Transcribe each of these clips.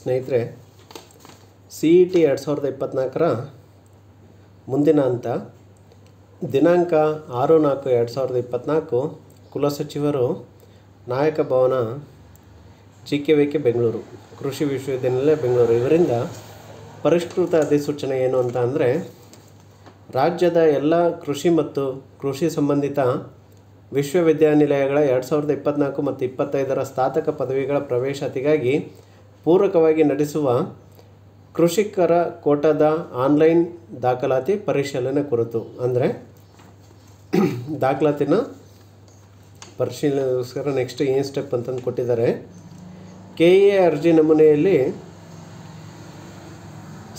ಸ್ನೇಹಿತರೆ C E e T ಎರಡು ಸಾವಿರದ ಇಪ್ಪತ್ತ್ನಾಲ್ಕರ ಮುಂದಿನ ಹಂತ ದಿನಾಂಕ ಆರು ನಾಲ್ಕು ಎರಡು ಸಾವಿರದ ಇಪ್ಪತ್ತ್ನಾಲ್ಕು ಕುಲಸಚಿವರು Nayaka Bhavana G K V K Bengaluru ಕೃಷಿ ವಿಶ್ವವಿದ್ಯಾನಿಲಯ ಬೆಂಗಳೂರು ಇವರಿಂದ ಪರಿಷ್ಕೃತ ಅಧಿಸೂಚನೆ ಏನು ಅಂತ ಅಂದರೆ ರಾಜ್ಯದ ಎಲ್ಲ ಕೃಷಿ ಮತ್ತು ಕೃಷಿ ಸಂಬಂಧಿತ ವಿಶ್ವವಿದ್ಯಾನಿಲಯಗಳ ಎರಡು ಸಾವಿರದ ಇಪ್ಪತ್ತ್ನಾಲ್ಕು ಮತ್ತು ಇಪ್ಪತ್ತೈದರ ಸ್ನಾತಕ ಪದವಿಗಳ ಪ್ರವೇಶಾತಿಗಾಗಿ ಪೂರಕವಾಗಿ ನಡೆಸುವ ಕೃಷಿಕರ ಕೋಟದ ಆನ್ಲೈನ್ ದಾಖಲಾತಿ ಪರಿಶೀಲನೆ ಕುರಿತು ಅಂದರೆ ದಾಖಲಾತಿನ ಪರಿಶೀಲನೆಗೋಸ್ಕರ ನೆಕ್ಸ್ಟ್ ಏನು ಸ್ಟೆಪ್ ಅಂತಂದು ಕೊಟ್ಟಿದ್ದಾರೆ ಕೆ ಎ ಅರ್ಜಿ ನಮೂನೆಯಲ್ಲಿ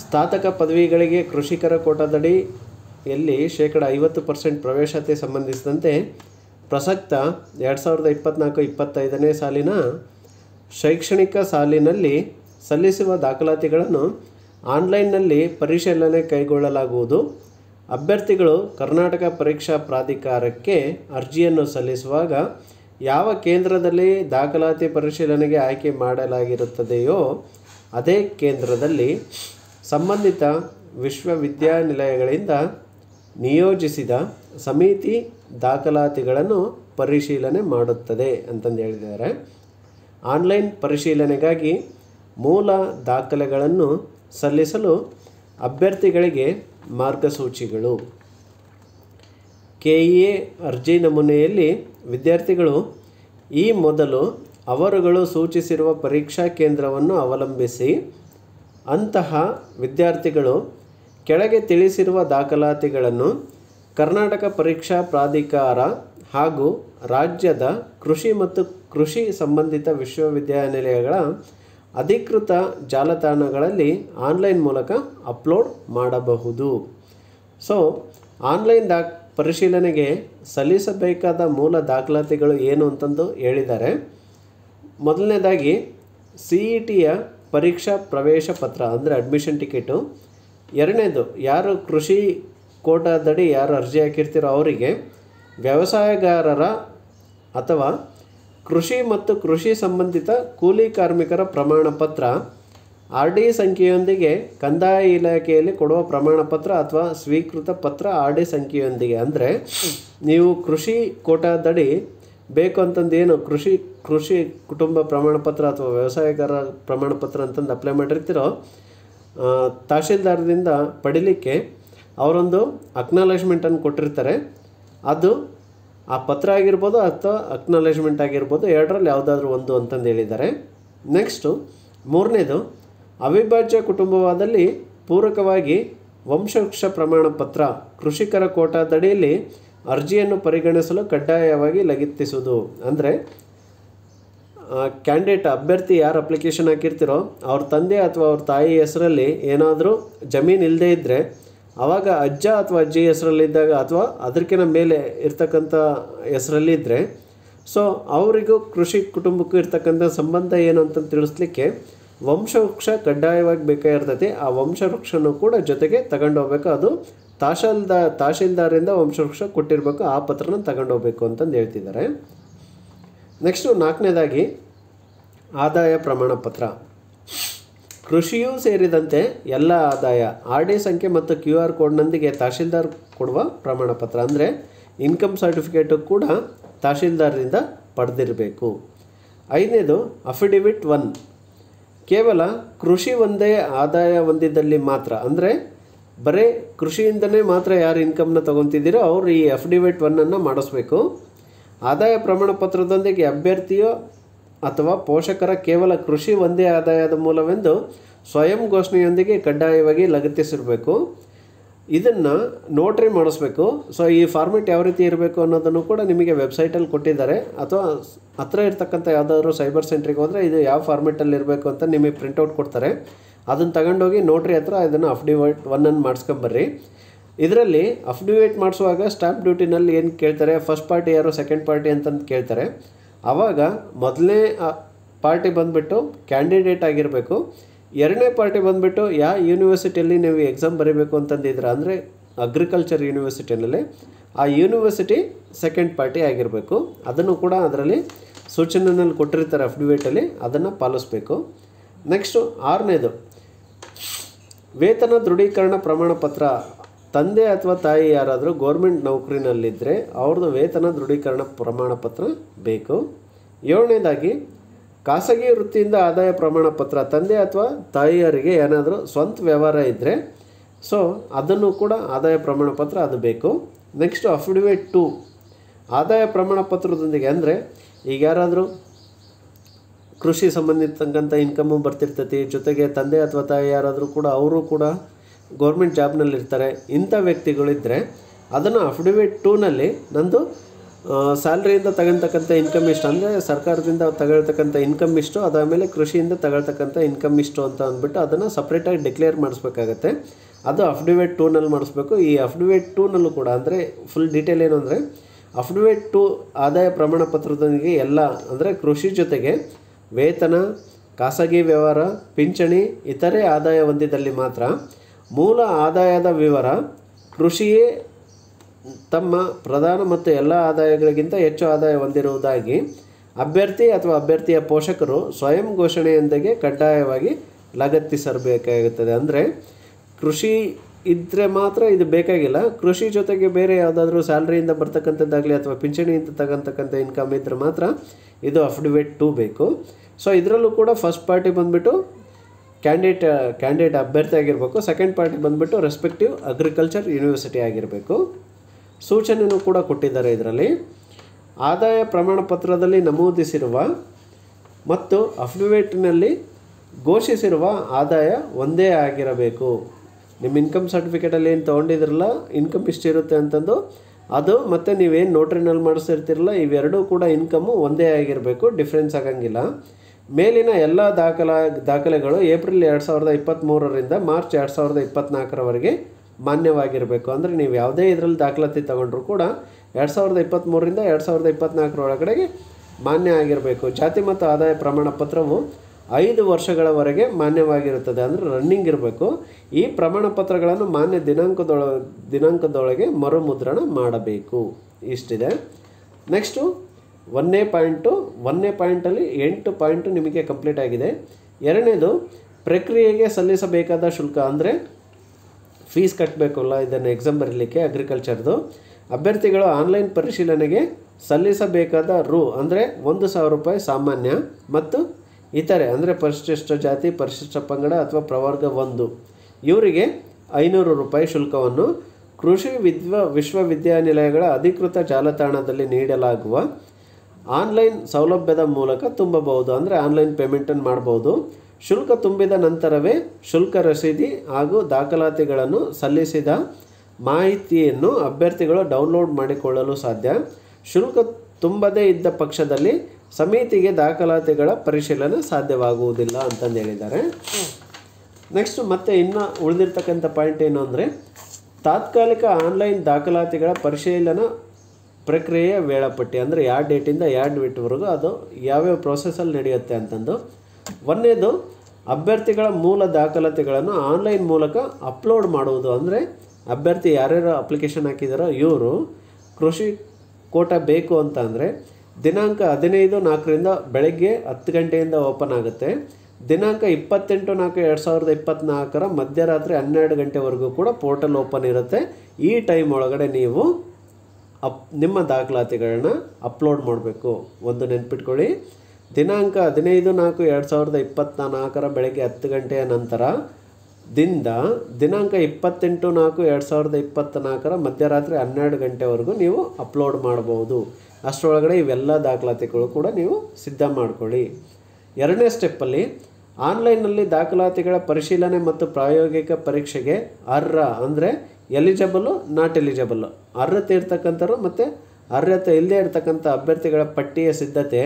ಸ್ನಾತಕ ಪದವಿಗಳಿಗೆ ಕೃಷಿಕರ ಕೋಟಾದಡಿ ಎಲ್ಲಿ ಶೇಕಡ ಐವತ್ತು ಪರ್ಸೆಂಟ್ ಪ್ರವೇಶತೆ ಸಂಬಂಧಿಸಿದಂತೆ ಪ್ರಸಕ್ತ ಎರಡು ಸಾವಿರದ ಇಪ್ಪತ್ತ್ನಾಲ್ಕು ಇಪ್ಪತ್ತೈದನೇ ಸಾಲಿನ ಶೈಕ್ಷಣಿಕ ಸಾಲಿನಲ್ಲಿ ಸಲ್ಲಿಸುವ ದಾಖಲಾತಿಗಳನ್ನು ಆನ್ಲೈನ್ನಲ್ಲಿ ಪರಿಶೀಲನೆ ಕೈಗೊಳ್ಳಲಾಗುವುದು ಅಭ್ಯರ್ಥಿಗಳು ಕರ್ನಾಟಕ ಪರೀಕ್ಷಾ ಪ್ರಾಧಿಕಾರಕ್ಕೆ ಅರ್ಜಿಯನ್ನು ಸಲ್ಲಿಸುವಾಗ ಯಾವ ಕೇಂದ್ರದಲ್ಲಿ ದಾಖಲಾತಿ ಪರಿಶೀಲನೆಗೆ ಆಯ್ಕೆ ಮಾಡಲಾಗಿರುತ್ತದೆಯೋ ಅದೇ ಕೇಂದ್ರದಲ್ಲಿ ಸಂಬಂಧಿತ ವಿಶ್ವವಿದ್ಯಾನಿಲಯಗಳಿಂದ ನಿಯೋಜಿಸಿದ ಸಮಿತಿ ದಾಖಲಾತಿಗಳನ್ನು ಪರಿಶೀಲನೆ ಮಾಡುತ್ತದೆ ಅಂತಂದು ಹೇಳಿದ್ದಾರೆ ಆನ್ಲೈನ್ ಪರಿಶೀಲನೆಗಾಗಿ ಮೂಲ ದಾಖಲೆಗಳನ್ನು ಸಲ್ಲಿಸಲು ಅಭ್ಯರ್ಥಿಗಳಿಗೆ ಮಾರ್ಗಸೂಚಿಗಳು ಕೆ ಇ ಎ ಅರ್ಜಿ ನಮೂನೆಯಲ್ಲಿ ವಿದ್ಯಾರ್ಥಿಗಳು ಈ ಮೊದಲು ಅವರುಗಳು ಸೂಚಿಸಿರುವ ಪರೀಕ್ಷಾ ಕೇಂದ್ರವನ್ನು ಅವಲಂಬಿಸಿ ಅಂತಹ ವಿದ್ಯಾರ್ಥಿಗಳು ಕೆಳಗೆ ತಿಳಿಸಿರುವ ದಾಖಲಾತಿಗಳನ್ನು ಕರ್ನಾಟಕ ಪರೀಕ್ಷಾ ಪ್ರಾಧಿಕಾರ ಹಾಗೂ ರಾಜ್ಯದ ಕೃಷಿ ಮತ್ತು ಕೃಷಿ ಸಂಬಂಧಿತ ವಿಶ್ವವಿದ್ಯಾನಿಲಯಗಳ ಅಧಿಕೃತ ಜಾಲತಾಣಗಳಲ್ಲಿ ಆನ್ಲೈನ್ ಮೂಲಕ ಅಪ್ಲೋಡ್ ಮಾಡಬಹುದು ಸೊ ಆನ್ಲೈನ್ ದಾ ಪರಿಶೀಲನೆಗೆ ಸಲ್ಲಿಸಬೇಕಾದ ಮೂಲ ದಾಖಲಾತಿಗಳು ಏನು ಅಂತಂದು ಹೇಳಿದ್ದಾರೆ ಮೊದಲನೇದಾಗಿ ಸಿ ಇ ಟಿಯ ಪರೀಕ್ಷಾ ಪ್ರವೇಶ ಪತ್ರ ಅಂದರೆ ಅಡ್ಮಿಷನ್ ಟಿಕೆಟು ಎರಡನೇದು ಯಾರು ಕೃಷಿ ಕೋಟಾದಡಿ ಯಾರು ಅರ್ಜಿ ಹಾಕಿರ್ತೀರೋ ಅವರಿಗೆ ವ್ಯವಸಾಯಗಾರರ ಅಥವಾ ಕೃಷಿ ಮತ್ತು ಕೃಷಿ ಸಂಬಂಧಿತ ಕೂಲಿ ಕಾರ್ಮಿಕರ ಪ್ರಮಾಣ ಪತ್ರ ಆರ್ ಡಿ ಸಂಖ್ಯೆಯೊಂದಿಗೆ ಕಂದಾಯ ಇಲಾಖೆಯಲ್ಲಿ ಕೊಡುವ ಪ್ರಮಾಣ ಪತ್ರ ಅಥವಾ ಸ್ವೀಕೃತ ಪತ್ರ ಆರ್ ಡಿ ಸಂಖ್ಯೆಯೊಂದಿಗೆ ಅಂದರೆ ನೀವು ಕೃಷಿ ಕೋಟಾದಡಿ ಬೇಕು ಅಂತಂದು ಏನು ಕೃಷಿ ಕೃಷಿ ಕುಟುಂಬ ಪ್ರಮಾಣ ಪತ್ರ ಅಥವಾ ವ್ಯವಸಾಯಗಾರ ಪ್ರಮಾಣ ಪತ್ರ ಅಂತಂದು ಅಪ್ಲೈ ಮಾಡಿರ್ತಿರೋ ತಹಶೀಲ್ದಾರದಿಂದ ಪಡೀಲಿಕ್ಕೆ ಅವರೊಂದು ಅಕ್ನಾಲೇಜ್ಮೆಂಟನ್ನು ಕೊಟ್ಟಿರ್ತಾರೆ ಅದು ಆ ಪತ್ರ ಆಗಿರ್ಬೋದು ಅಥವಾ ಅಕ್ನಾಲೇಜ್ಮೆಂಟ್ ಆಗಿರ್ಬೋದು ಎರಡರಲ್ಲಿ ಯಾವುದಾದ್ರೂ ಒಂದು ಅಂತಂದು ಹೇಳಿದ್ದಾರೆ ನೆಕ್ಸ್ಟು ಮೂರನೇದು ಅವಿಭಾಜ್ಯ ಕುಟುಂಬವಾದಲ್ಲಿ ಪೂರಕವಾಗಿ ವಂಶವೃಕ್ಷ ಪ್ರಮಾಣ ಪತ್ರ ಕೃಷಿಕರ ಕೋಟಾದಡಿಯಲ್ಲಿ ಅರ್ಜಿಯನ್ನು ಪರಿಗಣಿಸಲು ಕಡ್ಡಾಯವಾಗಿ ಲಗತ್ತಿಸುವುದು ಅಂದರೆ ಕ್ಯಾಂಡಿಡೇಟ್ ಅಭ್ಯರ್ಥಿ ಯಾರು ಅಪ್ಲಿಕೇಶನ್ ಹಾಕಿರ್ತಿರೋ ಅವ್ರ ತಂದೆ ಅಥವಾ ಅವ್ರ ತಾಯಿ ಹೆಸರಲ್ಲಿ ಏನಾದರೂ ಜಮೀನು ಇಲ್ಲದೇ ಇದ್ದರೆ ಆವಾಗ ಅಜ್ಜ ಅಥವಾ ಅಜ್ಜಿ ಹೆಸರಲ್ಲಿದ್ದಾಗ ಅಥವಾ ಅದಕ್ಕಿಂತ ಮೇಲೆ ಇರ್ತಕ್ಕಂಥ ಹೆಸರಲ್ಲಿದ್ದರೆ ಸೊ ಅವರಿಗೂ ಕೃಷಿ ಕುಟುಂಬಕ್ಕೂ ಇರ್ತಕ್ಕಂಥ ಸಂಬಂಧ ಏನು ಅಂತ ತಿಳಿಸ್ಲಿಕ್ಕೆ ವಂಶವೃಕ್ಷ ಕಡ್ಡಾಯವಾಗಿ ಬೇಕಾಗಿರ್ತೈತಿ ಆ ವಂಶವೃಕ್ಷನೂ ಕೂಡ ಜೊತೆಗೆ ತಗೊಂಡು ಹೋಗ್ಬೇಕು ಅದು ತಹಶೀಲ್ದ ತಹಶೀಲ್ದಾರಿಂದ ವಂಶವೃಕ್ಷ ಕೊಟ್ಟಿರಬೇಕು ಆ ಪತ್ರನ ತಗೊಂಡು ಹೋಗ್ಬೇಕು ಅಂತಂದು ಹೇಳ್ತಿದ್ದಾರೆ ನೆಕ್ಸ್ಟು ನಾಲ್ಕನೇದಾಗಿ ಆದಾಯ ಪ್ರಮಾಣ ಪತ್ರ ಕೃಷಿಯೂ ಸೇರಿದಂತೆ ಎಲ್ಲ ಆದಾಯ ಆರ್ ಡಿ ಸಂಖ್ಯೆ ಮತ್ತು ಕ್ಯೂ ಆರ್ ಕೋಡ್ನೊಂದಿಗೆ ತಹಶೀಲ್ದಾರ್ ಕೊಡುವ ಪ್ರಮಾಣಪತ್ರ ಅಂದರೆ ಇನ್ಕಮ್ ಸರ್ಟಿಫಿಕೇಟು ಕೂಡ ತಹಶೀಲ್ದಾರ್ನಿಂದ ಪಡೆದಿರಬೇಕು ಐದನೇದು ಅಫಿಡವಿಟ್ ಒನ್ ಕೇವಲ ಕೃಷಿ ಒಂದೇ ಆದಾಯ ಹೊಂದಿದ್ದಲ್ಲಿ ಮಾತ್ರ ಅಂದರೆ ಬರೀ ಕೃಷಿಯಿಂದನೇ ಮಾತ್ರ ಯಾರು ಇನ್ಕಮ್ನ ತೊಗೊತಿದ್ದೀರೋ ಅವರು ಈ ಅಫಿಡವಿಟ್ ಒನ್ನನ್ನು ಮಾಡಿಸ್ಬೇಕು ಆದಾಯ ಪ್ರಮಾಣಪತ್ರದೊಂದಿಗೆ ಅಭ್ಯರ್ಥಿಯು ಅಥವಾ ಪೋಷಕರ ಕೇವಲ ಕೃಷಿ ಒಂದೇ ಆದಾಯದ ಮೂಲವೆಂದು ಸ್ವಯಂ ಘೋಷಣೆಯೊಂದಿಗೆ ಕಡ್ಡಾಯವಾಗಿ ಲಗತ್ತಿಸಿರಬೇಕು ಇದನ್ನು ನೋಟ್ರಿ ಮಾಡಿಸ್ಬೇಕು ಸೊ ಈ ಫಾರ್ಮೆಟ್ ಯಾವ ರೀತಿ ಇರಬೇಕು ಅನ್ನೋದನ್ನು ಕೂಡ ನಿಮಗೆ ವೆಬ್ಸೈಟಲ್ಲಿ ಕೊಟ್ಟಿದ್ದಾರೆ ಅಥವಾ ಹತ್ರ ಇರ್ತಕ್ಕಂಥ ಯಾವುದಾದ್ರು ಸೈಬರ್ ಸೆಂಟ್ರಿಗೆ ಹೋದರೆ ಇದು ಯಾವ ಫಾರ್ಮೆಟಲ್ಲಿ ಇರಬೇಕು ಅಂತ ನಿಮಗೆ ಪ್ರಿಂಟೌಟ್ ಕೊಡ್ತಾರೆ ಅದನ್ನು ತಗೊಂಡೋಗಿ ನೋಟ್ರಿ ಹತ್ರ ಇದನ್ನು ಅಫ್ಡಿವೇಟ್ ಒನ್ನನ್ನು ಮಾಡಿಸ್ಕೊಂಬರ್ರಿ ಇದರಲ್ಲಿ ಅಫ್ಡಿವೇಟ್ ಮಾಡಿಸುವಾಗ ಸ್ಟಾಂಪ್ ಡ್ಯೂಟಿನಲ್ಲಿ ಏನು ಕೇಳ್ತಾರೆ ಫಸ್ಟ್ ಪಾರ್ಟಿ ಯಾರು ಸೆಕೆಂಡ್ ಪಾರ್ಟಿ ಅಂತಂದು ಕೇಳ್ತಾರೆ ಆವಾಗ ಮೊದಲನೇ ಪಾರ್ಟಿ ಬಂದುಬಿಟ್ಟು ಕ್ಯಾಂಡಿಡೇಟ್ ಆಗಿರಬೇಕು ಎರಡನೇ ಪಾರ್ಟಿ ಬಂದುಬಿಟ್ಟು ಯಾವ ಯೂನಿವರ್ಸಿಟಿಯಲ್ಲಿ ನೀವು ಎಕ್ಸಾಮ್ ಬರೀಬೇಕು ಅಂತಂದಿದ್ರೆ ಅಂದರೆ ಅಗ್ರಿಕಲ್ಚರ್ ಯೂನಿವರ್ಸಿಟಿನಲ್ಲಿ ಆ ಯೂನಿವರ್ಸಿಟಿ ಸೆಕೆಂಡ್ ಪಾರ್ಟಿ ಆಗಿರಬೇಕು ಅದನ್ನು ಕೂಡ ಅದರಲ್ಲಿ ಸೂಚನೆಯಲ್ಲಿ ಕೊಟ್ಟಿರ್ತಾರೆ ಅಫಿಡವಿಟಲ್ಲಿ ಅದನ್ನು ಪಾಲಿಸ್ಬೇಕು ನೆಕ್ಸ್ಟು ಆರನೇದು ವೇತನ ದೃಢೀಕರಣ ಪ್ರಮಾಣಪತ್ರ ತಂದೆ ಅಥವಾ ತಾಯಿ ಯಾರಾದರೂ ಗೌರ್ಮೆಂಟ್ ನೌಕರಿನಲ್ಲಿದ್ದರೆ ಅವ್ರದ್ದು ವೇತನ ದೃಢೀಕರಣ ಪ್ರಮಾಣ ಪತ್ರ ಬೇಕು ಏಳನೇದಾಗಿ ಖಾಸಗಿ ವೃತ್ತಿಯಿಂದ ಆದಾಯ ಪ್ರಮಾಣ ಪತ್ರ ತಂದೆ ಅಥವಾ ತಾಯಿಯರಿಗೆ ಏನಾದರೂ ಸ್ವಂತ ವ್ಯವಹಾರ ಇದ್ದರೆ ಸೊ ಅದನ್ನು ಕೂಡ ಆದಾಯ ಪ್ರಮಾಣ ಪತ್ರ ಅದು ಬೇಕು ನೆಕ್ಸ್ಟ್ ಅಫಿಡವಿಟ್ ಟು ಆದಾಯ ಪ್ರಮಾಣ ಪತ್ರದೊಂದಿಗೆ ಅಂದರೆ ಈಗ ಯಾರಾದರೂ ಕೃಷಿ ಸಂಬಂಧಿತಕ್ಕಂಥ ಇನ್ಕಮ್ಮು ಬರ್ತಿರ್ತೈತಿ ಜೊತೆಗೆ ತಂದೆ ಅಥವಾ ತಾಯಿ ಯಾರಾದರೂ ಕೂಡ ಅವರು ಕೂಡ ಗೌರ್ಮೆಂಟ್ ಜಾಬ್ನಲ್ಲಿರ್ತಾರೆ ಇಂಥ ವ್ಯಕ್ತಿಗಳಿದ್ದರೆ ಅದನ್ನು ಅಫಿಡವಿಟ್ ಟೂನಲ್ಲಿ ನಂದು ಸ್ಯಾಲ್ರಿಯಿಂದ ತಗೊಳ್ತಕ್ಕಂಥ ಇನ್ಕಮ್ ಇಷ್ಟು ಅಂದರೆ ಸರ್ಕಾರದಿಂದ ತಗೊಳ್ತಕ್ಕಂಥ ಇನ್ಕಮ್ ಇಷ್ಟು ಅದಾದಮೇಲೆ ಕೃಷಿಯಿಂದ ತಗೊಳ್ತಕ್ಕಂಥ ಇನ್ಕಮ್ ಇಷ್ಟು ಅಂತ ಅಂದ್ಬಿಟ್ಟು ಅದನ್ನು ಸಪ್ರೇಟಾಗಿ ಡಿಕ್ಲೇರ್ ಮಾಡಿಸ್ಬೇಕಾಗತ್ತೆ ಅದು ಅಫಿಡವಿಟ್ ಟೂನಲ್ಲಿ ಮಾಡಿಸ್ಬೇಕು ಈ ಅಫಿಡವಿಟ್ ಟೂನಲ್ಲೂ ಕೂಡ ಅಂದರೆ ಫುಲ್ ಡೀಟೇಲ್ ಏನು ಅಂದರೆ ಅಫಿಡವಿಟ್ ಟು ಆದಾಯ ಪ್ರಮಾಣ ಪತ್ರದೊಂದಿಗೆ ಎಲ್ಲ ಅಂದರೆ ಕೃಷಿ ಜೊತೆಗೆ ವೇತನ ಖಾಸಗಿ ವ್ಯವಹಾರ ಪಿಂಚಣಿ ಇತರೆ ಆದಾಯ ಹೊಂದಿದಲ್ಲಿ ಮಾತ್ರ ಮೂಲ ಆದಾಯದ ವಿವರ ಕೃಷಿಯೇ ತಮ್ಮ ಪ್ರಧಾನ ಮತ್ತು ಎಲ್ಲ ಆದಾಯಗಳಿಗಿಂತ ಹೆಚ್ಚು ಆದಾಯ ಹೊಂದಿರುವುದಾಗಿ ಅಭ್ಯರ್ಥಿ ಅಥವಾ ಅಭ್ಯರ್ಥಿಯ ಪೋಷಕರು ಸ್ವಯಂ ಘೋಷಣೆಯೊಂದಿಗೆ ಕಡ್ಡಾಯವಾಗಿ ಲಗತ್ತಿಸಬೇಕಾಗುತ್ತದೆ ಅಂದರೆ ಕೃಷಿ ಇದ್ದರೆ ಮಾತ್ರ ಇದು ಬೇಕಾಗಿಲ್ಲ ಕೃಷಿ ಜೊತೆಗೆ ಬೇರೆ ಯಾವುದಾದ್ರೂ ಸ್ಯಾಲ್ರಿಯಿಂದ ಬರ್ತಕ್ಕಂಥದ್ದಾಗಲಿ ಅಥವಾ ಪಿಂಚಣಿಯಿಂದ ತಗೊತಕ್ಕಂಥ ಇನ್ಕಮ್ ಇದ್ದರೆ ಮಾತ್ರ ಇದು ಅಫಿಡವಿಟ್ ಟೂ ಬೇಕು ಸೊ ಇದರಲ್ಲೂ ಕೂಡ ಫಸ್ಟ್ ಪಾರ್ಟಿ ಬಂದುಬಿಟ್ಟು ಕ್ಯಾಂಡಿಡೇಟ್ ಕ್ಯಾಂಡಿಡೇಟ್ uh, ಅಭ್ಯರ್ಥಿ ಆಗಿರಬೇಕು ಸೆಕೆಂಡ್ ಪಾರ್ಟಿ ಬಂದುಬಿಟ್ಟು ರೆಸ್ಪೆಕ್ಟಿವ್ ಅಗ್ರಿಕಲ್ಚರ್ ಯೂನಿವರ್ಸಿಟಿ ಆಗಿರಬೇಕು ಸೂಚನೆಯೂ ಕೂಡ ಕೊಟ್ಟಿದ್ದಾರೆ ಇದರಲ್ಲಿ ಆದಾಯ ಪ್ರಮಾಣ ಪತ್ರದಲ್ಲಿ ನಮೂದಿಸಿರುವ ಮತ್ತು ಅಫಿಡವಿಟ್ನಲ್ಲಿ ಘೋಷಿಸಿರುವ ಆದಾಯ ಒಂದೇ ಆಗಿರಬೇಕು ನಿಮ್ಮ ಇನ್ಕಮ್ ಸರ್ಟಿಫಿಕೇಟಲ್ಲಿ ಏನು ತೊಗೊಂಡಿದ್ರಲ್ಲ ಇನ್ಕಮ್ ಇಷ್ಟಿರುತ್ತೆ ಅಂತಂದು ಅದು ಮತ್ತು ನೀವೇನು ನೋಟ್ರಿನಲ್ಲಿ ಮಾಡಿಸಿರ್ತಿರಲ್ಲ ಇವೆರಡೂ ಕೂಡ ಇನ್ಕಮು ಒಂದೇ ಆಗಿರಬೇಕು ಡಿಫ್ರೆನ್ಸ್ ಆಗಂಗಿಲ್ಲ ಮೇಲಿನ ಎಲ್ಲ ದಾಖಲಾ ದಾಖಲೆಗಳು ಏಪ್ರಿಲ್ ಎರಡು ಸಾವಿರದ ಇಪ್ಪತ್ತ್ಮೂರರಿಂದ ಮಾರ್ಚ್ ಎರಡು ಸಾವಿರದ ಇಪ್ಪತ್ತ್ನಾಲ್ಕರವರೆಗೆ ಮಾನ್ಯವಾಗಿರಬೇಕು ಅಂದರೆ ನೀವು ಯಾವುದೇ ಇದರಲ್ಲಿ ದಾಖಲಾತಿ ತಗೊಂಡರೂ ಕೂಡ ಎರಡು ಸಾವಿರದ ಇಪ್ಪತ್ತ್ಮೂರರಿಂದ ಎರಡು ಸಾವಿರದ ಇಪ್ಪತ್ತ್ನಾಲ್ಕರ ಒಳಗಡೆಗೆ ಮಾನ್ಯ ಆಗಿರಬೇಕು ಜಾತಿ ಮತ್ತು ಆದಾಯ ಪ್ರಮಾಣ ಪತ್ರವು ಐದು ವರ್ಷಗಳವರೆಗೆ ಮಾನ್ಯವಾಗಿರುತ್ತದೆ ಅಂದರೆ ರನ್ನಿಂಗ್ ಇರಬೇಕು ಈ ಪ್ರಮಾಣ ಪತ್ರಗಳನ್ನು ಮಾನ್ಯ ದಿನಾಂಕದೊಳ ದಿನಾಂಕದೊಳಗೆ ಮರುಮುದ್ರಣ ಮಾಡಬೇಕು ಇಷ್ಟಿದೆ ನೆಕ್ಸ್ಟು ಒಂದೇ ಪಾಯಿಂಟು ಒಂದನೇ ಪಾಯಿಂಟಲ್ಲಿ ಎಂಟು ಪಾಯಿಂಟು ನಿಮಗೆ ಕಂಪ್ಲೀಟ್ ಆಗಿದೆ ಎರಡನೇದು ಪ್ರಕ್ರಿಯೆಗೆ ಸಲ್ಲಿಸಬೇಕಾದ ಶುಲ್ಕ ಅಂದರೆ ಫೀಸ್ ಕಟ್ಟಬೇಕಲ್ಲ ಇದನ್ನು ಎಕ್ಸಾಮ್ ಬರೀಲಿಕ್ಕೆ ಅಗ್ರಿಕಲ್ಚರ್ದು ಅಭ್ಯರ್ಥಿಗಳು ಆನ್ಲೈನ್ ಪರಿಶೀಲನೆಗೆ ಸಲ್ಲಿಸಬೇಕಾದ ರೂ ಅಂದರೆ ಒಂದು ಸಾವಿರ ರೂಪಾಯಿ ಸಾಮಾನ್ಯ ಮತ್ತು ಇತರೆ ಅಂದರೆ ಪರಿಶಿಷ್ಟ ಜಾತಿ ಪರಿಶಿಷ್ಟ ಪಂಗಡ ಅಥವಾ ಪ್ರವರ್ಗ ಒಂದು ಇವರಿಗೆ ಐನೂರು ರೂಪಾಯಿ ಶುಲ್ಕವನ್ನು ಕೃಷಿ ವಿದ್ವ ವಿಶ್ವವಿದ್ಯಾನಿಲಯಗಳ ಅಧಿಕೃತ ಜಾಲತಾಣದಲ್ಲಿ ನೀಡಲಾಗುವ ಆನ್ಲೈನ್ ಸೌಲಭ್ಯದ ಮೂಲಕ ತುಂಬಬಹುದು ಅಂದರೆ ಆನ್ಲೈನ್ ಪೇಮೆಂಟನ್ನು ಮಾಡಬಹುದು ಶುಲ್ಕ ತುಂಬಿದ ನಂತರವೇ ಶುಲ್ಕ ರಸೀದಿ ಹಾಗೂ ದಾಖಲಾತಿಗಳನ್ನು ಸಲ್ಲಿಸಿದ ಮಾಹಿತಿಯನ್ನು ಅಭ್ಯರ್ಥಿಗಳು ಡೌನ್ಲೋಡ್ ಮಾಡಿಕೊಳ್ಳಲು ಸಾಧ್ಯ ಶುಲ್ಕ ತುಂಬದೇ ಇದ್ದ ಪಕ್ಷದಲ್ಲಿ ಸಮಿತಿಗೆ ದಾಖಲಾತಿಗಳ ಪರಿಶೀಲನೆ ಸಾಧ್ಯವಾಗುವುದಿಲ್ಲ ಅಂತಂದು ಹೇಳಿದ್ದಾರೆ ನೆಕ್ಸ್ಟ್ ಮತ್ತೆ ಇನ್ನು ಉಳಿದಿರ್ತಕ್ಕಂಥ ಪಾಯಿಂಟ್ ಏನು ಅಂದರೆ ತಾತ್ಕಾಲಿಕ ಆನ್ಲೈನ್ ದಾಖಲಾತಿಗಳ ಪರಿಶೀಲನಾ ಪ್ರಕ್ರಿಯೆ ವೇಳಾಪಟ್ಟಿ ಅಂದರೆ ಯಾವ ಡೇಟಿಂದ ಯಾವ ಡೇಟ್ವರೆಗೂ ಅದು ಯಾವ್ಯಾವ ಪ್ರೋಸೆಸಲ್ಲಿ ನಡೆಯುತ್ತೆ ಅಂತಂದು ಒಂದನೇದು ಅಭ್ಯರ್ಥಿಗಳ ಮೂಲ ದಾಖಲಾತಿಗಳನ್ನು ಆನ್ಲೈನ್ ಮೂಲಕ ಅಪ್ಲೋಡ್ ಮಾಡುವುದು ಅಂದರೆ ಅಭ್ಯರ್ಥಿ ಯಾರ್ಯಾರು ಅಪ್ಲಿಕೇಶನ್ ಹಾಕಿದಾರೋ ಇವರು ಕೃಷಿ ಕೋಟ ಬೇಕು ಅಂತ ಅಂದರೆ ದಿನಾಂಕ ಹದಿನೈದು ನಾಲ್ಕರಿಂದ ಬೆಳಗ್ಗೆ ಹತ್ತು ಗಂಟೆಯಿಂದ ಓಪನ್ ಆಗುತ್ತೆ ದಿನಾಂಕ ಇಪ್ಪತ್ತೆಂಟು ನಾಲ್ಕು ಎರಡು ಸಾವಿರದ ಇಪ್ಪತ್ತ್ನಾಲ್ಕರ ಮಧ್ಯರಾತ್ರಿ ಹನ್ನೆರಡು ಗಂಟೆವರೆಗೂ ಕೂಡ ಪೋರ್ಟಲ್ ಓಪನ್ ಇರುತ್ತೆ ಈ ಟೈಮ್ ಒಳಗಡೆ ನೀವು ಅಪ್ ನಿಮ್ಮ ದಾಖಲಾತಿಗಳನ್ನ ಅಪ್ಲೋಡ್ ಮಾಡಬೇಕು ಒಂದು ನೆನ್ಪಿಟ್ಕೊಳ್ಳಿ ದಿನಾಂಕ ಹದಿನೈದು ನಾಲ್ಕು ಎರಡು ಸಾವಿರದ ಇಪ್ಪತ್ತ್ನಾಲ್ಕರ ಬೆಳಗ್ಗೆ ಹತ್ತು ಗಂಟೆಯ ನಂತರ ದಿಂದ ದಿನಾಂಕ ಇಪ್ಪತ್ತೆಂಟು ನಾಲ್ಕು ಎರಡು ಸಾವಿರದ ಇಪ್ಪತ್ತ್ನಾಲ್ಕರ ಮಧ್ಯರಾತ್ರಿ ಹನ್ನೆರಡು ಗಂಟೆವರೆಗೂ ನೀವು ಅಪ್ಲೋಡ್ ಮಾಡ್ಬೋದು ಅಷ್ಟರೊಳಗಡೆ ಇವೆಲ್ಲ ದಾಖಲಾತಿಗಳು ಕೂಡ ನೀವು ಸಿದ್ಧ ಮಾಡಿಕೊಳ್ಳಿ ಎರಡನೇ ಸ್ಟೆಪ್ಪಲ್ಲಿ ಆನ್ಲೈನ್ನಲ್ಲಿ ದಾಖಲಾತಿಗಳ ಪರಿಶೀಲನೆ ಮತ್ತು ಪ್ರಾಯೋಗಿಕ ಪರೀಕ್ಷೆಗೆ ಅರ್ಹ ಅಂದರೆ ಎಲಿಜಬಲು ನಾಟ್ ಎಲಿಜಬಲ್ಲು ಅರ್ಹತೆ ಇರ್ತಕ್ಕಂಥವ್ರು ಮತ್ತು ಅರ್ಹತೆ ಇಲ್ಲದೆ ಇರ್ತಕ್ಕಂಥ ಅಭ್ಯರ್ಥಿಗಳ ಪಟ್ಟಿಯ ಸಿದ್ಧತೆ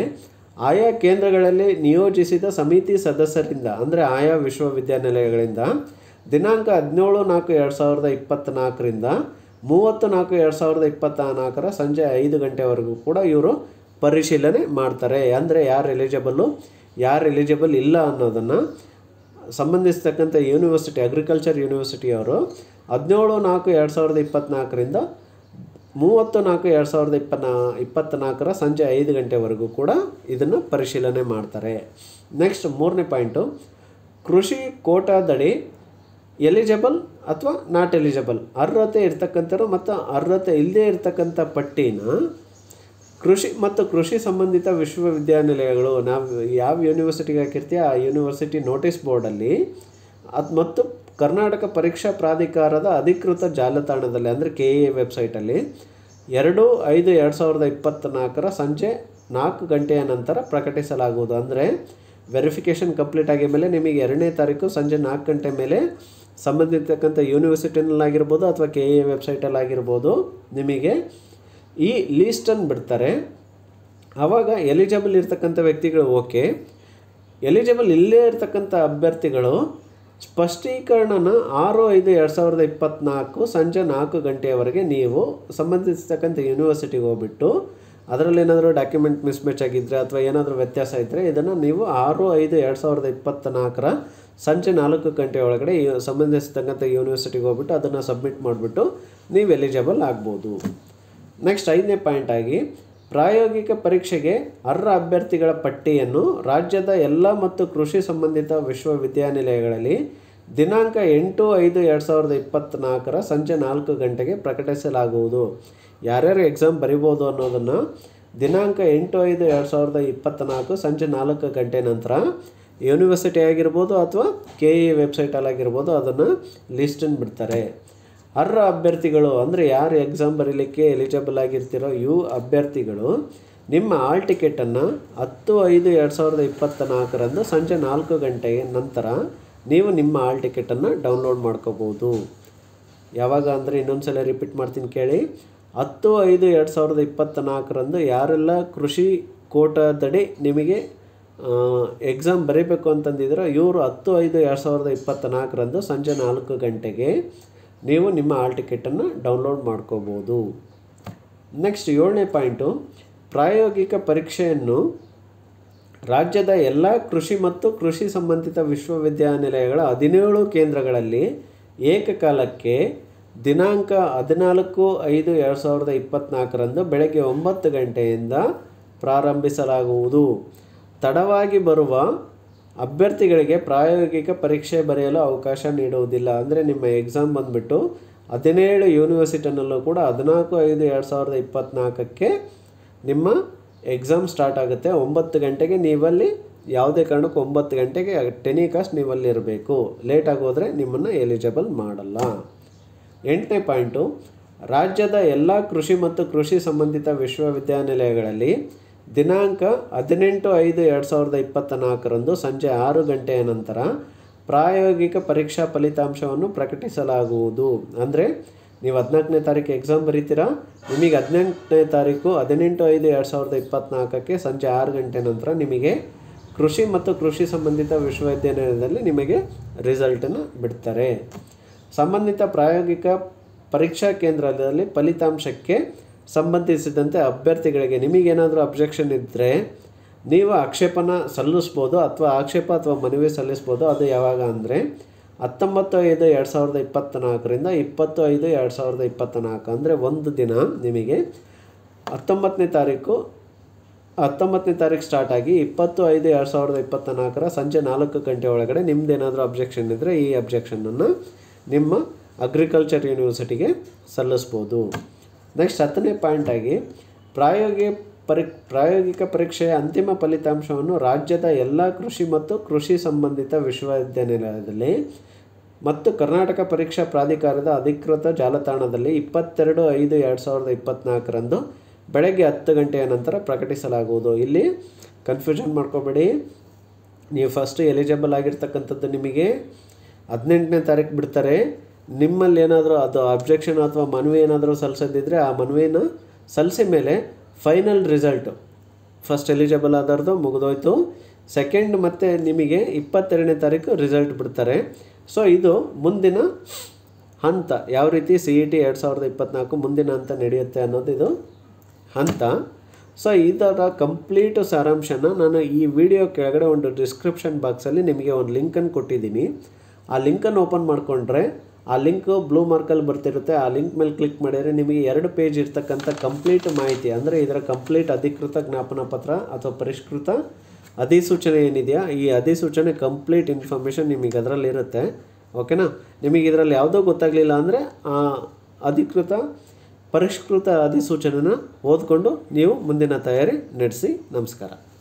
ಆಯಾ ಕೇಂದ್ರಗಳಲ್ಲಿ ನಿಯೋಜಿಸಿದ ಸಮಿತಿ ಸದಸ್ಯರಿಂದ ಅಂದರೆ ಆಯಾ ವಿಶ್ವವಿದ್ಯಾನಿಲಯಗಳಿಂದ ದಿನಾಂಕ ಹದಿನೇಳು ನಾಲ್ಕು ಎರಡು ಸಾವಿರದ ಇಪ್ಪತ್ತ್ನಾಲ್ಕರಿಂದ ಮೂವತ್ತು ನಾಲ್ಕು ಎರಡು ಸಾವಿರದ ಇಪ್ಪತ್ತ ನಾಲ್ಕರ ಸಂಜೆ ಐದು ಗಂಟೆವರೆಗೂ ಕೂಡ ಇವರು ಪರಿಶೀಲನೆ ಮಾಡ್ತಾರೆ ಅಂದರೆ ಯಾರು ಎಲಿಜಿಬಲ್ಲು ಯಾರು ಎಲಿಜಿಬಲ್ ಇಲ್ಲ ಅನ್ನೋದನ್ನು ಸಂಬಂಧಿಸ್ತಕ್ಕಂಥ ಯೂನಿವರ್ಸಿಟಿ ಅಗ್ರಿಕಲ್ಚರ್ ಯೂನಿವರ್ಸಿಟಿಯವರು ಹದಿನೇಳು ನಾಲ್ಕು ಎರಡು ಸಾವಿರದ ಇಪ್ಪತ್ತ್ನಾಲ್ಕರಿಂದ ಮೂವತ್ತು ನಾಲ್ಕು ಎರಡು ಸಾವಿರದ ಇಪ್ಪತ್ನಾ ಇಪ್ಪತ್ತ್ನಾಲ್ಕರ ಸಂಜೆ ಐದು ಗಂಟೆವರೆಗೂ ಕೂಡ ಇದನ್ನು ಪರಿಶೀಲನೆ ಮಾಡ್ತಾರೆ ನೆಕ್ಸ್ಟ್ ಮೂರನೇ ಪಾಯಿಂಟು ಕೃಷಿ ಕೋಟಾದಡಿ ಎಲಿಜಿಬಲ್ ಅಥವಾ ನಾಟ್ ಎಲಿಜಿಬಲ್ ಅರ್ಹತೆ ಇರ್ತಕ್ಕಂಥವ್ರು ಮತ್ತು ಅರ್ಹತೆ ಇಲ್ಲದೇ ಇರತಕ್ಕಂಥ ಪಟ್ಟಿನ ಕೃಷಿ ಮತ್ತು ಕೃಷಿ ಸಂಬಂಧಿತ ವಿಶ್ವವಿದ್ಯಾನಿಲಯಗಳು ನಾವು ಯಾವ ಯೂನಿವರ್ಸಿಟಿಗೆ ಹಾಕಿರ್ತೀಯ ಆ ಯೂನಿವರ್ಸಿಟಿ ನೋಟಿಸ್ ಬೋರ್ಡಲ್ಲಿ ಅದು ಮತ್ತು ಕರ್ನಾಟಕ ಪರೀಕ್ಷಾ ಪ್ರಾಧಿಕಾರದ ಅಧಿಕೃತ ಜಾಲತಾಣದಲ್ಲಿ ಅಂದರೆ ಕೆ ಎ ವೆಬ್ಸೈಟಲ್ಲಿ ಎರಡು ಐದು ಎರಡು ಸಾವಿರದ ಇಪ್ಪತ್ತ್ನಾಲ್ಕರ ಸಂಜೆ ನಾಲ್ಕು ಗಂಟೆಯ ನಂತರ ಪ್ರಕಟಿಸಲಾಗುವುದು ಅಂದರೆ ವೆರಿಫಿಕೇಷನ್ ಕಂಪ್ಲೀಟ್ ಆಗಿದ ಮೇಲೆ ನಿಮಗೆ ಎರಡನೇ ತಾರೀಕು ಸಂಜೆ ನಾಲ್ಕು ಗಂಟೆ ಮೇಲೆ ಸಂಬಂಧಿತಕ್ಕಂಥ ಯೂನಿವರ್ಸಿಟಿನಲ್ಲಾಗಿರ್ಬೋದು ಅಥವಾ ಕೆ ಎ ವೆಬ್ಸೈಟಲ್ಲಾಗಿರ್ಬೋದು ನಿಮಗೆ ಈ ಲೀಸ್ಟನ್ನು ಬಿಡ್ತಾರೆ ಆವಾಗ ಎಲಿಜಿಬಲ್ ಇರ್ತಕ್ಕಂಥ ವ್ಯಕ್ತಿಗಳು ಓಕೆ ಎಲಿಜಿಬಲ್ ಇಲ್ಲೇ ಇರ್ತಕ್ಕಂಥ ಅಭ್ಯರ್ಥಿಗಳು ಸ್ಪಷ್ಟೀಕರಣನ ಆರು ಐದು ಎರಡು ಸಾವಿರದ ಇಪ್ಪತ್ತ್ನಾಲ್ಕು ಸಂಜೆ ನಾಲ್ಕು ಗಂಟೆಯವರೆಗೆ ನೀವು ಸಂಬಂಧಿಸತಕ್ಕಂಥ ಯೂನಿವರ್ಸಿಟಿಗೆ ಹೋಗ್ಬಿಟ್ಟು ಅದರಲ್ಲಿ ಏನಾದರೂ ಡಾಕ್ಯುಮೆಂಟ್ ಮಿಸ್ಮ್ಯಾಚ್ ಆಗಿದ್ದರೆ ಅಥವಾ ಏನಾದರೂ ವ್ಯತ್ಯಾಸ ಇದ್ದರೆ ಇದನ್ನು ನೀವು ಆರು ಐದು ಎರಡು ಸಾವಿರದ ಇಪ್ಪತ್ತ್ನಾಲ್ಕರ ಸಂಜೆ ನಾಲ್ಕು ಗಂಟೆ ಒಳಗಡೆ ಸಂಬಂಧಿಸಿದಂಥ ಯೂನಿವರ್ಸಿಟಿಗೆ ಹೋಗ್ಬಿಟ್ಟು ಅದನ್ನು ಸಬ್ಮಿಟ್ ಮಾಡಿಬಿಟ್ಟು ನೀವು ಎಲಿಜಿಬಲ್ ಆಗ್ಬೋದು ನೆಕ್ಸ್ಟ್ ಐದನೇ ಆಗಿ ಪ್ರಾಯೋಗಿಕ ಪರೀಕ್ಷೆಗೆ ಅರ್ಹ ಅಭ್ಯರ್ಥಿಗಳ ಪಟ್ಟಿಯನ್ನು ರಾಜ್ಯದ ಎಲ್ಲ ಮತ್ತು ಕೃಷಿ ಸಂಬಂಧಿತ ವಿಶ್ವವಿದ್ಯಾನಿಲಯಗಳಲ್ಲಿ ದಿನಾಂಕ ಎಂಟು ಐದು ಎರಡು ಸಾವಿರದ ಇಪ್ಪತ್ತ್ನಾಲ್ಕರ ಸಂಜೆ ನಾಲ್ಕು ಗಂಟೆಗೆ ಪ್ರಕಟಿಸಲಾಗುವುದು ಯಾರ್ಯಾರು ಎಕ್ಸಾಮ್ ಬರಿಬೋದು ಅನ್ನೋದನ್ನು ದಿನಾಂಕ ಎಂಟು ಐದು ಎರಡು ಸಾವಿರದ ಇಪ್ಪತ್ತ್ನಾಲ್ಕು ಸಂಜೆ ನಾಲ್ಕು ಗಂಟೆ ನಂತರ ಯೂನಿವರ್ಸಿಟಿ ಆಗಿರ್ಬೋದು ಅಥವಾ ಕೆ ಇ e ವೆಬ್ಸೈಟಲ್ಲಾಗಿರ್ಬೋದು ಅದನ್ನು ಲಿಸ್ಟನ್ನು ಬಿಡ್ತಾರೆ ಅರ್ಹ ಅಭ್ಯರ್ಥಿಗಳು ಅಂದರೆ ಯಾರು ಎಕ್ಸಾಮ್ ಬರೀಲಿಕ್ಕೆ ಎಲಿಜಿಬಲ್ ಆಗಿರ್ತಿರೋ ಇವು ಅಭ್ಯರ್ಥಿಗಳು ನಿಮ್ಮ ಹಾಲ್ ಟಿಕೆಟನ್ನು ಹತ್ತು ಐದು ಎರಡು ಸಾವಿರದ ಇಪ್ಪತ್ತ ನಾಲ್ಕರಂದು ಸಂಜೆ ನಾಲ್ಕು ಗಂಟೆ ನಂತರ ನೀವು ನಿಮ್ಮ ಆಲ್ ಟಿಕೆಟನ್ನು ಡೌನ್ಲೋಡ್ ಮಾಡ್ಕೋಬೋದು ಯಾವಾಗ ಅಂದರೆ ಇನ್ನೊಂದು ಸಲ ರಿಪೀಟ್ ಮಾಡ್ತೀನಿ ಕೇಳಿ ಹತ್ತು ಐದು ಎರಡು ಸಾವಿರದ ಇಪ್ಪತ್ತ ನಾಲ್ಕರಂದು ಯಾರೆಲ್ಲ ಕೃಷಿ ಕೋಟಾದಡಿ ನಿಮಗೆ ಎಕ್ಸಾಮ್ ಬರೀಬೇಕು ಅಂತಂದಿದ್ರೆ ಇವರು ಹತ್ತು ಐದು ಎರಡು ಸಾವಿರದ ಇಪ್ಪತ್ತ ನಾಲ್ಕರಂದು ಸಂಜೆ ನಾಲ್ಕು ಗಂಟೆಗೆ ನೀವು ನಿಮ್ಮ ಆಲ್ ಟಿಕೆಟನ್ನು ಡೌನ್ಲೋಡ್ ಮಾಡ್ಕೋಬೋದು ನೆಕ್ಸ್ಟ್ ಏಳನೇ ಪಾಯಿಂಟು ಪ್ರಾಯೋಗಿಕ ಪರೀಕ್ಷೆಯನ್ನು ರಾಜ್ಯದ ಎಲ್ಲ ಕೃಷಿ ಮತ್ತು ಕೃಷಿ ಸಂಬಂಧಿತ ವಿಶ್ವವಿದ್ಯಾನಿಲಯಗಳ ಹದಿನೇಳು ಕೇಂದ್ರಗಳಲ್ಲಿ ಏಕಕಾಲಕ್ಕೆ ದಿನಾಂಕ ಹದಿನಾಲ್ಕು ಐದು ಎರಡು ಸಾವಿರದ ಇಪ್ಪತ್ತ್ನಾಲ್ಕರಂದು ಬೆಳಗ್ಗೆ ಒಂಬತ್ತು ಗಂಟೆಯಿಂದ ಪ್ರಾರಂಭಿಸಲಾಗುವುದು ತಡವಾಗಿ ಬರುವ ಅಭ್ಯರ್ಥಿಗಳಿಗೆ ಪ್ರಾಯೋಗಿಕ ಪರೀಕ್ಷೆ ಬರೆಯಲು ಅವಕಾಶ ನೀಡುವುದಿಲ್ಲ ಅಂದರೆ ನಿಮ್ಮ ಎಕ್ಸಾಮ್ ಬಂದುಬಿಟ್ಟು ಹದಿನೇಳು ಯೂನಿವರ್ಸಿಟಿನಲ್ಲೂ ಕೂಡ ಹದಿನಾಲ್ಕು ಐದು ಎರಡು ಸಾವಿರದ ಇಪ್ಪತ್ತ್ನಾಲ್ಕಕ್ಕೆ ನಿಮ್ಮ ಎಕ್ಸಾಮ್ ಸ್ಟಾರ್ಟ್ ಆಗುತ್ತೆ ಒಂಬತ್ತು ಗಂಟೆಗೆ ನೀವಲ್ಲಿ ಯಾವುದೇ ಕಾರಣಕ್ಕೂ ಒಂಬತ್ತು ಗಂಟೆಗೆ ಟೆನಿಕಾಸ್ಟ್ ನೀವಲ್ಲಿ ಇರಬೇಕು ಲೇಟಾಗಿ ಹೋದರೆ ನಿಮ್ಮನ್ನು ಎಲಿಜಿಬಲ್ ಮಾಡಲ್ಲ ಎಂಟನೇ ಪಾಯಿಂಟು ರಾಜ್ಯದ ಎಲ್ಲ ಕೃಷಿ ಮತ್ತು ಕೃಷಿ ಸಂಬಂಧಿತ ವಿಶ್ವವಿದ್ಯಾನಿಲಯಗಳಲ್ಲಿ ದಿನಾಂಕ ಹದಿನೆಂಟು ಐದು ಎರಡು ಸಾವಿರದ ಇಪ್ಪತ್ತ ನಾಲ್ಕರಂದು ಸಂಜೆ ಆರು ಗಂಟೆಯ ನಂತರ ಪ್ರಾಯೋಗಿಕ ಪರೀಕ್ಷಾ ಫಲಿತಾಂಶವನ್ನು ಪ್ರಕಟಿಸಲಾಗುವುದು ಅಂದರೆ ನೀವು ಹದಿನಾಲ್ಕನೇ ತಾರೀಕು ಎಕ್ಸಾಮ್ ಬರೀತೀರಾ ನಿಮಗೆ ಹದಿನೆಂಟನೇ ತಾರೀಕು ಹದಿನೆಂಟು ಐದು ಎರಡು ಸಾವಿರದ ಇಪ್ಪತ್ತ್ನಾಲ್ಕಕ್ಕೆ ಸಂಜೆ ಆರು ಗಂಟೆ ನಂತರ ನಿಮಗೆ ಕೃಷಿ ಮತ್ತು ಕೃಷಿ ಸಂಬಂಧಿತ ವಿಶ್ವವಿದ್ಯಾಲಯದಲ್ಲಿ ನಿಮಗೆ ರಿಸಲ್ಟನ್ನು ಬಿಡ್ತಾರೆ ಸಂಬಂಧಿತ ಪ್ರಾಯೋಗಿಕ ಪರೀಕ್ಷಾ ಕೇಂದ್ರದಲ್ಲಿ ಫಲಿತಾಂಶಕ್ಕೆ ಸಂಬಂಧಿಸಿದಂತೆ ಅಭ್ಯರ್ಥಿಗಳಿಗೆ ನಿಮಗೇನಾದರೂ ಅಬ್ಜೆಕ್ಷನ್ ಇದ್ದರೆ ನೀವು ಆಕ್ಷೇಪನ ಸಲ್ಲಿಸ್ಬೋದು ಅಥವಾ ಆಕ್ಷೇಪ ಅಥವಾ ಮನವಿ ಸಲ್ಲಿಸ್ಬೋದು ಅದು ಯಾವಾಗ ಅಂದರೆ ಹತ್ತೊಂಬತ್ತು ಐದು ಎರಡು ಸಾವಿರದ ಇಪ್ಪತ್ತ್ನಾಲ್ಕರಿಂದ ಇಪ್ಪತ್ತು ಐದು ಎರಡು ಸಾವಿರದ ಇಪ್ಪತ್ತನಾಲ್ಕು ಅಂದರೆ ಒಂದು ದಿನ ನಿಮಗೆ ಹತ್ತೊಂಬತ್ತನೇ ತಾರೀಕು ಹತ್ತೊಂಬತ್ತನೇ ತಾರೀಕು ಸ್ಟಾರ್ಟ್ ಆಗಿ ಇಪ್ಪತ್ತು ಐದು ಎರಡು ಸಾವಿರದ ಇಪ್ಪತ್ತ ನಾಲ್ಕರ ಸಂಜೆ ನಾಲ್ಕು ಗಂಟೆ ಒಳಗಡೆ ನಿಮ್ಮದೇನಾದರೂ ಅಬ್ಜೆಕ್ಷನ್ ಇದ್ದರೆ ಈ ಅಬ್ಜೆಕ್ಷನನ್ನು ನಿಮ್ಮ ಅಗ್ರಿಕಲ್ಚರ್ ಯೂನಿವರ್ಸಿಟಿಗೆ ಸಲ್ಲಿಸ್ಬೋದು ನೆಕ್ಸ್ಟ್ ಹತ್ತನೇ ಪಾಯಿಂಟಾಗಿ ಪ್ರಾಯೋಗಿ ಪರಿ ಪ್ರಾಯೋಗಿಕ ಪರೀಕ್ಷೆಯ ಅಂತಿಮ ಫಲಿತಾಂಶವನ್ನು ರಾಜ್ಯದ ಎಲ್ಲ ಕೃಷಿ ಮತ್ತು ಕೃಷಿ ಸಂಬಂಧಿತ ವಿಶ್ವವಿದ್ಯಾನಿಲಯದಲ್ಲಿ ಮತ್ತು ಕರ್ನಾಟಕ ಪರೀಕ್ಷಾ ಪ್ರಾಧಿಕಾರದ ಅಧಿಕೃತ ಜಾಲತಾಣದಲ್ಲಿ ಇಪ್ಪತ್ತೆರಡು ಐದು ಎರಡು ಸಾವಿರದ ಇಪ್ಪತ್ತ್ನಾಲ್ಕರಂದು ಬೆಳಗ್ಗೆ ಹತ್ತು ಗಂಟೆಯ ನಂತರ ಪ್ರಕಟಿಸಲಾಗುವುದು ಇಲ್ಲಿ ಕನ್ಫ್ಯೂಷನ್ ಮಾಡ್ಕೋಬೇಡಿ ನೀವು ಫಸ್ಟ್ ಎಲಿಜಿಬಲ್ ಆಗಿರ್ತಕ್ಕಂಥದ್ದು ನಿಮಗೆ ಹದಿನೆಂಟನೇ ತಾರೀಕು ಬಿಡ್ತಾರೆ ನಿಮ್ಮಲ್ಲಿ ಏನಾದರೂ ಅದು ಅಬ್ಜೆಕ್ಷನ್ ಅಥವಾ ಮನವಿ ಏನಾದರೂ ಸಲ್ಲಿಸೋದಿದ್ದರೆ ಆ ಮನವಿನ ಸಲ್ಲಿಸಿದ ಮೇಲೆ ಫೈನಲ್ ರಿಸಲ್ಟು ಫಸ್ಟ್ ಎಲಿಜಿಬಲ್ ಆದರದ್ದು ಮುಗಿದೋಯ್ತು ಸೆಕೆಂಡ್ ಮತ್ತು ನಿಮಗೆ ಇಪ್ಪತ್ತೆರಡನೇ ತಾರೀಕು ರಿಸಲ್ಟ್ ಬಿಡ್ತಾರೆ ಸೊ ಇದು ಮುಂದಿನ ಹಂತ ಯಾವ ರೀತಿ ಸಿ ಇ e ಟಿ ಎರಡು ಸಾವಿರದ ಇಪ್ಪತ್ತ್ನಾಲ್ಕು ಮುಂದಿನ ಹಂತ ನಡೆಯುತ್ತೆ ಅನ್ನೋದು ಇದು ಹಂತ ಸೊ ಇದರ ಕಂಪ್ಲೀಟು ಸಾರಾಂಶನ ನಾನು ಈ ವಿಡಿಯೋ ಕೆಳಗಡೆ ಒಂದು ಡಿಸ್ಕ್ರಿಪ್ಷನ್ ಬಾಕ್ಸಲ್ಲಿ ನಿಮಗೆ ಒಂದು ಲಿಂಕನ್ನು ಕೊಟ್ಟಿದ್ದೀನಿ ಆ ಲಿಂಕನ್ನು ಓಪನ್ ಮಾಡಿಕೊಂಡ್ರೆ ಆ ಲಿಂಕು ಬ್ಲೂ ಮಾರ್ಕಲ್ಲಿ ಬರ್ತಿರುತ್ತೆ ಆ ಲಿಂಕ್ ಮೇಲೆ ಕ್ಲಿಕ್ ಮಾಡಿದರೆ ನಿಮಗೆ ಎರಡು ಪೇಜ್ ಇರ್ತಕ್ಕಂಥ ಕಂಪ್ಲೀಟ್ ಮಾಹಿತಿ ಅಂದರೆ ಇದರ ಕಂಪ್ಲೀಟ್ ಅಧಿಕೃತ ಜ್ಞಾಪನ ಪತ್ರ ಅಥವಾ ಪರಿಷ್ಕೃತ ಅಧಿಸೂಚನೆ ಏನಿದೆಯಾ ಈ ಅಧಿಸೂಚನೆ ಕಂಪ್ಲೀಟ್ ಇನ್ಫಾರ್ಮೇಷನ್ ನಿಮಗೆ ಅದರಲ್ಲಿ ಇರುತ್ತೆ ಓಕೆನಾ ನಿಮಗೆ ಇದರಲ್ಲಿ ಯಾವುದೋ ಗೊತ್ತಾಗಲಿಲ್ಲ ಅಂದರೆ ಆ ಅಧಿಕೃತ ಪರಿಷ್ಕೃತ ಅಧಿಸೂಚನೆನ ಓದ್ಕೊಂಡು ನೀವು ಮುಂದಿನ ತಯಾರಿ ನಡೆಸಿ ನಮಸ್ಕಾರ